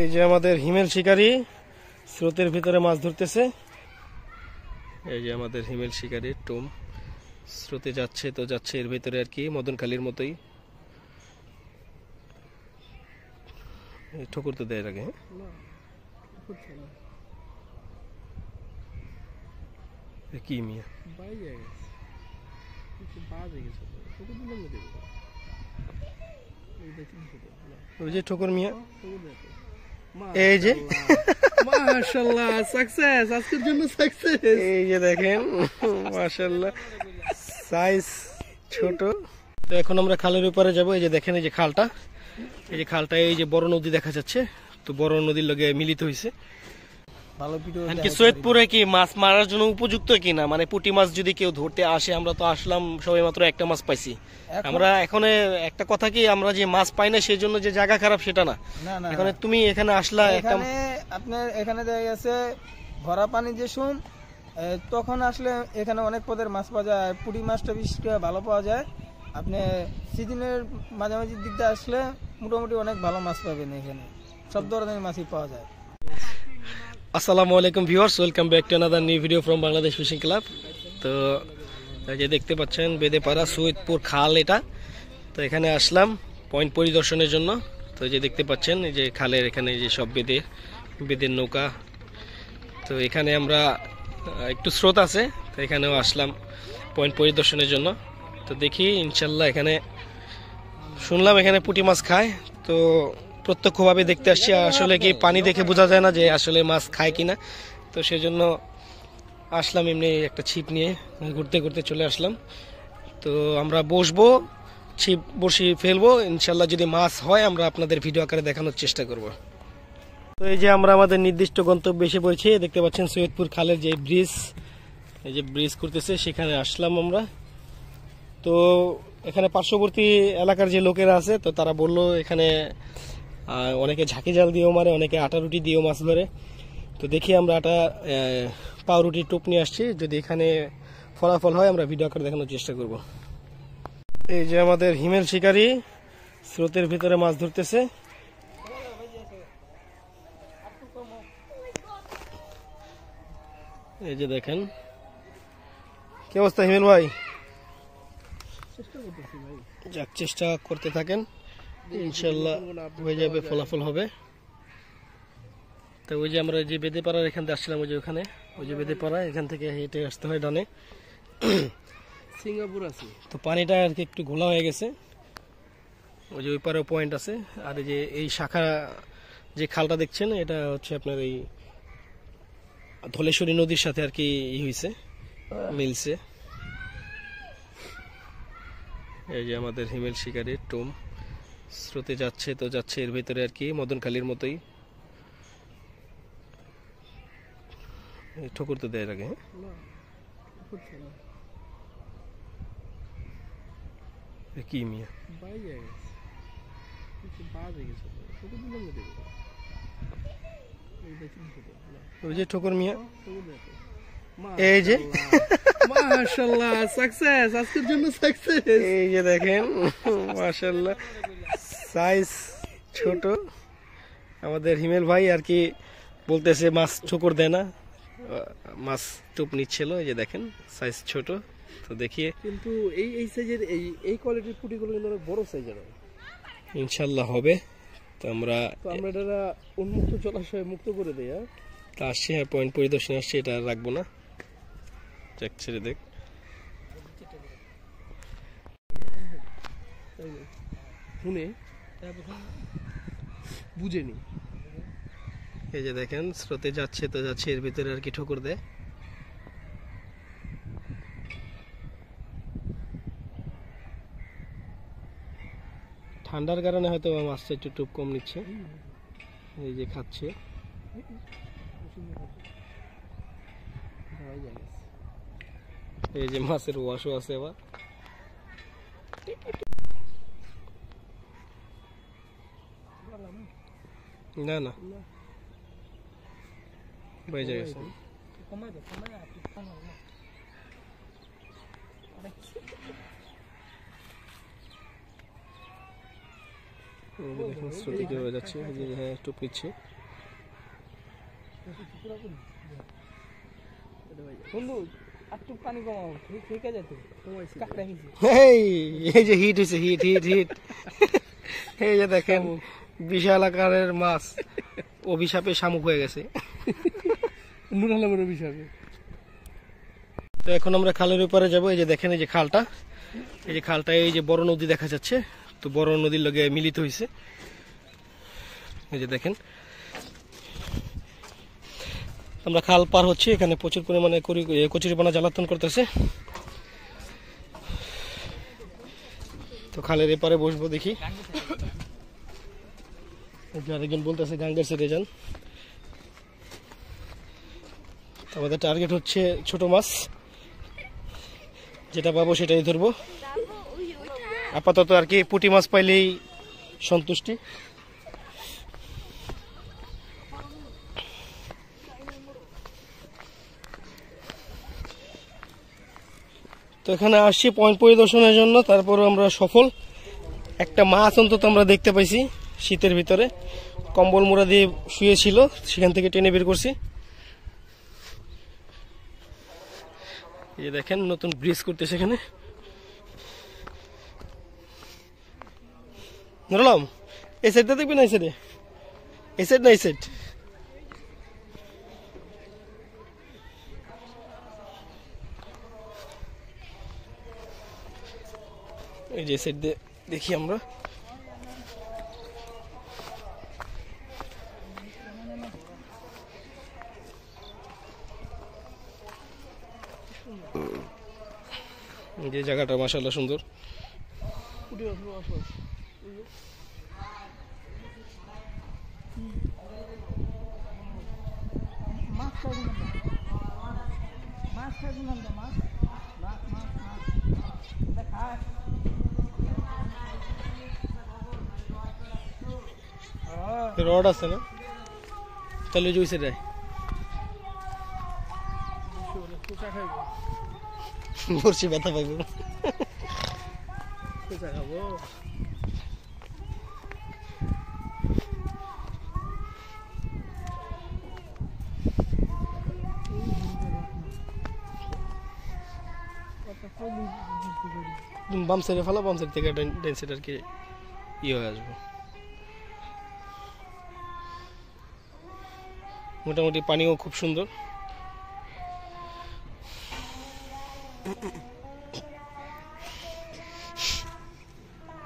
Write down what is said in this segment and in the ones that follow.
এই যে আমাদের হিমেল শিকারী স্রোতের ভিতরে মাছ ধরতেছে এই যে আমাদের হিমেল শিকারীর টোম স্রোতে যাচ্ছে তো যাচ্ছে এর ভিতরে আর কি মদনখালির মতোই ঠকুর তো দেয় আগে হ্যাঁ? কি মিয়া ওই যে ঠকুর মিয়া এই যে জন্য সাকসেস এই যে দেখেন সাইজ ছোট এখন আমরা খালের উপরে এই যে দেখেন এই যে খালটা এই যে খালটা এই যে বড় নদী দেখা যাচ্ছে তো বড় নদীর লগে মিলিত হয়েছে ভালো ভিডিও সৈয়দপুরে কি মাছ মারার জন্য উপযুক্ত মানে পুঁটি মাছ যদি কেউ ধরতে আসে আমরা তো আসলাম সবাই মাত্র একটা মাছ পাইছি আমরা একটা কথা কি আমরা যে মাছ পাই না সেই জন্য যে জায়গা খারাপ সেটা না তুমি এখানে আসলা একটা আপনার এখানে দেখা গেছে ভরা পানি যে শুন তখন আসলে এখানে অনেক পদের মাছ পাওয়া যায় পুঁটি মাছটা বিশেষ ভালো পাওয়া যায় আপনি সিজনের মাঝামাঝি দিকটা আসলে মোটামুটি অনেক ভালো মাছ পাবেন এখানে সব ধরনের মাছই পাওয়া যায় আসসালামু আলাইকুম viewers welcome back to another new video from Bangladesh fishing club তো যে দেখতে পাচ্ছেন বেদেপাড়া সৈয়দপুর খাল এটা তো এখানে আসলাম পয়েন্ট পরিদর্শনের জন্য তো যে দেখতে পাচ্ছেন এই যে খালের এখানে যে সব বেদে বেদের নৌকা তো এখানে আমরা একটু স্রোত আছে তো এখানেও আসলাম পয়েন্ট পরিদর্শনের জন্য তো দেখি ইনশাল্লাহ এখানে শুনলাম এখানে পুঁটি মাছ খায় তো প্রত্যক্ষভাবে দেখতে আসছি আসলে কি পানি দেখে বোঝা যায় না যে আসলে মাছ খায় কিনা তো সেজন্য আসলাম এমনি একটা ছিপ নিয়ে ঘুরতে ঘুরতে চলে আসলাম তো আমরা বসবো ছিপ বসি ফেলবো ইনশাল্লাহ যদি মাছ হয় আমরা আপনাদের ভিডিও আকারে দেখানোর চেষ্টা করব তো এই যে আমরা আমাদের নির্দিষ্ট গন্তব্যে এসে পড়েছি দেখতে পাচ্ছেন সৈয়দপুর খালের যে ব্রিজ এই যে ব্রিজ করতেছে সেখানে আসলাম আমরা তো এখানে পার্শ্ববর্তী এলাকার যে লোকেরা আছে তো তারা বলল এখানে আর অনেকে ঝাঁকি জাল দিয়েও মারে অনেকে আটা রুটি দিয়েও মাছ ধরে তো দেখি আমরা আটা পাউরুটির টোপ নিয়ে আসছি যদি এখানে ফলাফল হয় আমরা ভিডিও করে দেখানোর চেষ্টা করব এই যে আমাদের হিমেল শিকারি স্রোতের ভিতরে মাছ ধরতেছে এই যে দেখেন কি অবস্থা হিমেল ভাই ভাই যাক চেষ্টা করতে থাকেন ইনশাল্লাহ হয়ে যাবে ফলাফল হবে তো ওই যে আমরা যে বেদেপাড়ার এখান থেকে আসছিলাম ওই যে ওখানে ওই যে বেদেপাড়া এখান থেকে হেঁটে আসতে হয় ডানে সিঙ্গাপুর আছে তো পানিটা আর কি একটু ঘোলা হয়ে গেছে ওই যে ওই পারেও পয়েন্ট আছে আর এই যে এই শাখা যে খালটা দেখছেন এটা হচ্ছে আপনার এই ধলেশ্বরী নদীর সাথে আর কি ই হয়েছে মিলছে এই যে আমাদের হিমেল শিকারের টোম স্রোতে যাচ্ছে তো যাচ্ছে এর ভিতরে আর কি মদনখালির মতোই ঠকুর তো দেয় আগে হ্যাঁ? কি মিয়া ওই যে ঠকুর মিয়া এই যে মাশাল্লাহ সাকসেস আজকের জন্য সাকসেস এই যে দেখেন মাশাআল্লাহ সাইজ ছোট আমাদের হিমেল ভাই আর কি বলতেছে মাছ ঠুকুর দেয় না মাছ টুপ নিচ্ছিল এই যে দেখেন সাইজ ছোট তো দেখিয়ে কিন্তু এই এই সাইজের এই এই কোয়ালিটির পুঁটিগুলো কিন্তু অনেক বড় সাইজের ইনশাল্লাহ হবে তো আমরা আমরা এটা উন্মুক্ত জলাশয়ে মুক্ত করে দেয়া হ্যাঁ? তা আসছে হ্যাঁ পয়েন্ট পরিদর্শন আসছে এটা রাখবো না দেখ ছেড়ে দেখ শুনে বুঝেনি এই যে দেখেন স্রোতে যাচ্ছে তো যাচ্ছে এর ভিতরে আর কি ঠোকর দেয় ঠান্ডার কারণে হয়তো মাছটা একটু টুপ কম নিচ্ছে এই যে খাচ্ছে এই যে মাছের ওয়াশও আছে আবার না না বেজে গেছে দেখুন হ্যাঁ একটু পিছিয়ে বন্ধু এই যে হিট হয়েছে হিট হিট হিট এই যে দেখেন বিশাল আকারের মাছ অভিশাপে শামুক হয়ে গেছে তো এখন আমরা খালের উপরে যাবো এই যে দেখেন এই যে খালটা এই যে খালটা এই যে বড় নদী দেখা যাচ্ছে তো বড় নদীর লগে মিলিত হয়েছে এই যে দেখেন আমরা খাল পার হচ্ছি এখানে প্রচুর পরিমাণে কচুরিপানা জ্বালাতন করতেছে তো খালের এপারে বসবো দেখি আরেকজন বলতেছে গাঙ্গের সেরে যান আমাদের টার্গেট হচ্ছে ছোট মাছ যেটা পাবো সেটাই ধরবো আপাতত আর কি পুটি মাছ পাইলেই সন্তুষ্টি তো এখানে আসছি পয়েন্ট পরিদর্শনের জন্য তারপর আমরা সফল একটা মাছ অন্তত আমরা দেখতে পাইছি শীতের ভিতরে কম্বল মোড়া দিয়ে শুয়েছিল সেখান থেকে টেনে বের করছি এই দেখেন নতুন ব্রিজ করতে সেখানে ধরলাম এই সাইডটা না এই সাইডে এই সাইড না এই সাইড এই যে সাইড দিয়ে দেখি আমরা যে জায়গাটা মাসাল্লা সুন্দর মাছ মাছ মাছ মাছ মাছ তে রোড আছে না কলজ হইছে রে তো জায়গা খাবো মুরশি ব্যথা পাইবো তো জায়গা খাবো কোন বামserverId ফলো বামserverId ড্যান্সার কি ইও আসবে মোটামুটি পানিও খুব সুন্দর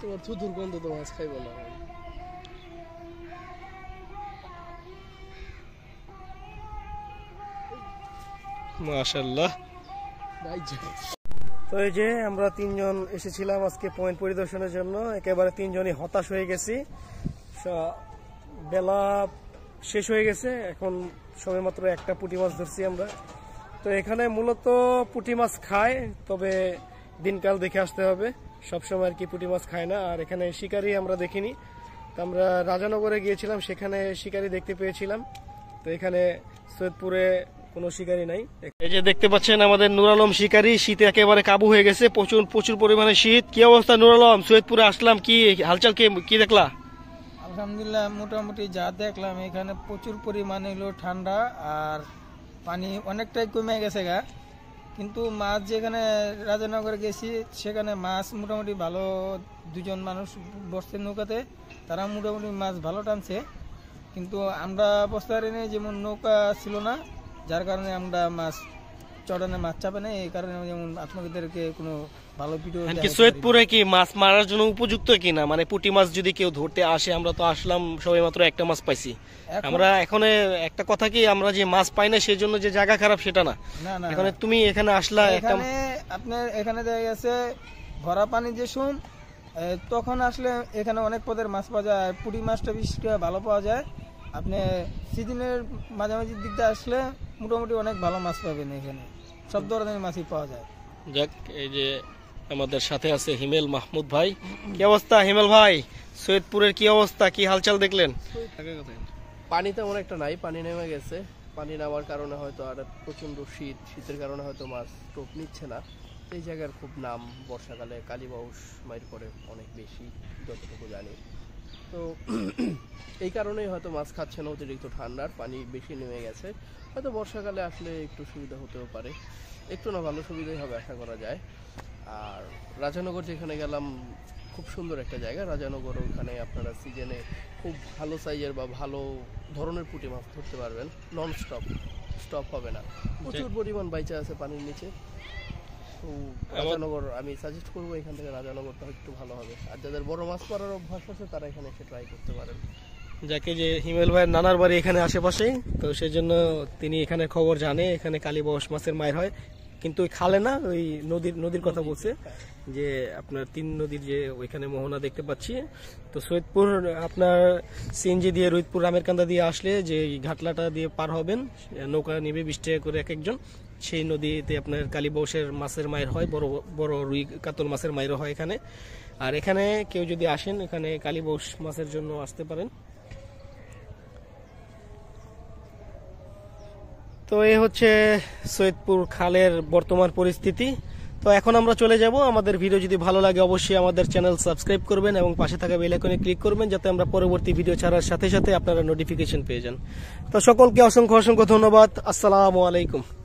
তোমার থু দুর্গন্ধ তো মাছ খাইব না তো এই যে আমরা তিনজন এসেছিলাম আজকে পয়েন্ট পরিদর্শনের জন্য একেবারে তিনজনই হতাশ হয়ে গেছি বেলা শেষ হয়ে গেছে এখন সবে মাত্র একটা পুঁটি মাছ ধরছি আমরা তো এখানে মূলত পুঁটি মাছ খায় তবে দিনকাল দেখে আসতে হবে সবসময় আর কি পুঁটি মাছ খায় না আর এখানে শিকারি আমরা দেখিনি তো আমরা রাজানগরে গিয়েছিলাম সেখানে শিকারি দেখতে পেয়েছিলাম তো এখানে সৈয়দপুরে কোনো শিকারি নাই এই যে দেখতে পাচ্ছেন আমাদের নুর আলম শিকারি শীতে একেবারে কাবু হয়ে গেছে প্রচুর প্রচুর পরিমাণে শীত কি অবস্থা নুরালম সৈয়দপুরে আসলাম কি হালচাল কি দেখলা আলহামদুলিল্লাহ মোটামুটি যা দেখলাম এখানে প্রচুর পরিমাণে হলো ঠান্ডা আর পানি অনেকটাই কমে গেছে গা কিন্তু মাছ যেখানে রাজানগর গেছি সেখানে মাছ মোটামুটি ভালো দুজন মানুষ বসছে নৌকাতে তারা মোটামুটি মাছ ভালো টানছে কিন্তু আমরা বসতে পারিনি যেমন নৌকা ছিল না যার কারণে আমরা মাছ মাছ চাপে না এই কারণে যেমন কোনো ভালো ভিডিও হ্যাঁ, কি সৈয়দপুরে কি মাছ মারার জন্য উপযুক্ত মানে মাছ যদি কেউ ধরতে আসে আমরা তো আসলাম মাত্র একটা মাছ পাইছি আমরা একটা কথা কি আমরা যে মাছ পাই না সেই জন্য যে জায়গা খারাপ সেটা না এখানে তুমি এখানে আসলা একটা আপনার এখানে দেখা গেছে ভরা পানি যে শুন তখন আসলে এখানে অনেক পদের মাছ পাওয়া যায় পুঁটি মাছটা বেশ ভালো পাওয়া যায় আপনি সিজনের মাঝামাঝি দিক দিয়ে আসলে মোটামুটি অনেক ভালো মাছ পাবেন এখানে সব ধরনের মাছই পাওয়া যায় যাক এই যে আমাদের সাথে আছে হিমেল মাহমুদ ভাই কি অবস্থা হিমেল ভাই সৈয়দপুরের কি অবস্থা কি হালচাল দেখলেন পানি তেমন একটা নাই পানি নেমে গেছে পানি নামার কারণে হয়তো আর প্রচণ্ড শীত শীতের কারণে হয়তো মাছ টোপ নিচ্ছে না এই জায়গার খুব নাম বর্ষাকালে কালীবাউস মাইর পরে অনেক বেশি যতটুকু জানি তো এই কারণেই হয়তো মাছ খাচ্ছে না অতিরিক্ত ঠান্ডার পানি বেশি নেমে গেছে হয়তো বর্ষাকালে আসলে একটু সুবিধা হতেও পারে একটু না ভালো সুবিধাই হবে আশা করা যায় আর রাজানগর যেখানে গেলাম খুব সুন্দর একটা জায়গা রাজানগর ওখানে আপনারা সিজনে খুব ভালো সাইজের বা ভালো ধরনের পুটি মাছ ধরতে পারবেন নন স্টপ স্টপ হবে না প্রচুর পরিমাণ বাইচা আছে পানির নিচে তো রাজানগর আমি সাজেস্ট করবো এখান থেকে রাজানগরটা একটু ভালো হবে আর যাদের বড় মাছ পড়ার অভ্যাস আছে তারা এখানে এসে ট্রাই করতে পারেন যাকে যে হিমেল ভাইয়ের নানার বাড়ি এখানে আশেপাশেই তো সেই জন্য তিনি এখানে খবর জানে এখানে কালীবস মাছের মায়ের হয় কিন্তু ওই খালে না ওই নদীর নদীর কথা বলছে যে আপনার তিন নদীর যে ওইখানে মোহনা দেখতে পাচ্ছি তো সৈয়দপুর আপনার সিএনজি দিয়ে রোহিতপুর রামের কান্দা দিয়ে আসলে যে ঘাটলাটা দিয়ে পার হবেন নৌকা নিবে বিশ টাকা করে এক একজন সেই নদীতে আপনার কালীবংশের মাছের মায়ের হয় বড় বড় রুই কাতল মাছের মায়েরও হয় এখানে আর এখানে কেউ যদি আসেন এখানে কালীবংশ মাছের জন্য আসতে পারেন তো এই হচ্ছে সৈয়দপুর খালের বর্তমান পরিস্থিতি তো এখন আমরা চলে যাব আমাদের ভিডিও যদি ভালো লাগে অবশ্যই আমাদের চ্যানেল সাবস্ক্রাইব করবেন এবং পাশে থাকা বেলাইকনে ক্লিক করবেন যাতে আমরা পরবর্তী ভিডিও ছাড়ার সাথে সাথে আপনারা নোটিফিকেশন পেয়ে যান তো সকলকে অসংখ্য অসংখ্য ধন্যবাদ আসসালামু আলাইকুম